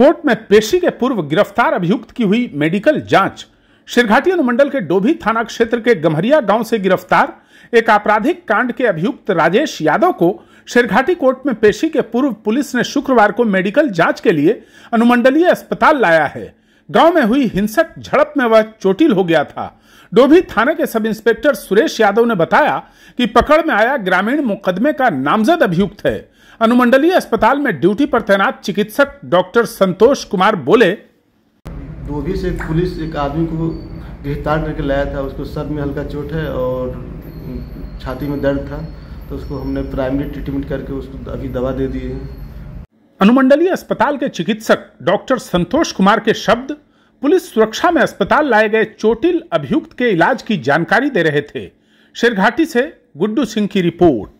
court में पेशी के पूर्व गिरफ्तार अभियुक्त की हुई मेडिकल जांच शिरघाटी अनुमंडल के डोभी थाना क्षेत्र के गमहरिया गांव से गिरफ्तार एक आपराधिक कांड के अभियुक्त राजेश यादव को शिरघाटी कोर्ट में पेशी के पूर्व पुलिस ने शुक्रवार को मेडिकल जांच के लिए अनुमंडलीय अस्पताल लाया है गांव में हुई हिंसक झड़प में वह चोटिल हो गया था डोभी थाने के सब इंस्पेक्टर सुरेश यादव ने बताया कि पकड़ में आया ग्रामीण मुकदमे का नामजद अभियुक्त है अनुमंडलीय अस्पताल में ड्यूटी पर तैनात चिकित्सक डॉक्टर संतोष कुमार बोले डोभी से पुलिस एक आदमी को गिरफ्तार करके लाया था उसको सर में हल्का चोट है और छाती में दर्द था तो उसको हमने प्राइमरी ट्रीटमेंट करके उसको अभी दवा दे दी है अनुमंडलीय अस्पताल के चिकित्सक डॉक्टर संतोष कुमार के शब्द पुलिस सुरक्षा में अस्पताल लाए गए चोटिल अभियुक्त के इलाज की जानकारी दे रहे थे शेरघाटी से गुड्डू सिंह की रिपोर्ट